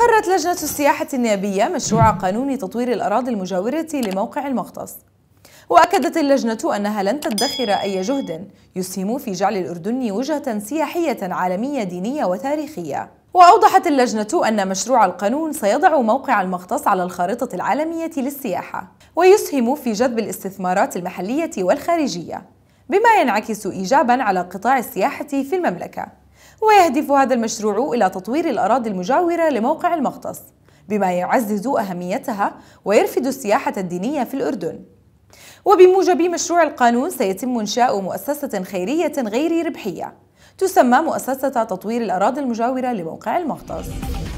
أقرت لجنة السياحة النيابية مشروع قانون تطوير الأراضي المجاورة لموقع المغطس وأكدت اللجنة أنها لن تدخر أي جهد يسهم في جعل الأردن وجهة سياحية عالمية دينية وتاريخية وأوضحت اللجنة أن مشروع القانون سيضع موقع المغطس على الخارطة العالمية للسياحة ويسهم في جذب الاستثمارات المحلية والخارجية بما ينعكس إيجابا على قطاع السياحة في المملكة ويهدف هذا المشروع إلى تطوير الأراضي المجاورة لموقع المغطس بما يعزز أهميتها ويرفد السياحة الدينية في الأردن وبموجب مشروع القانون سيتم إنشاء مؤسسة خيرية غير ربحية تسمى مؤسسة تطوير الأراضي المجاورة لموقع المغطس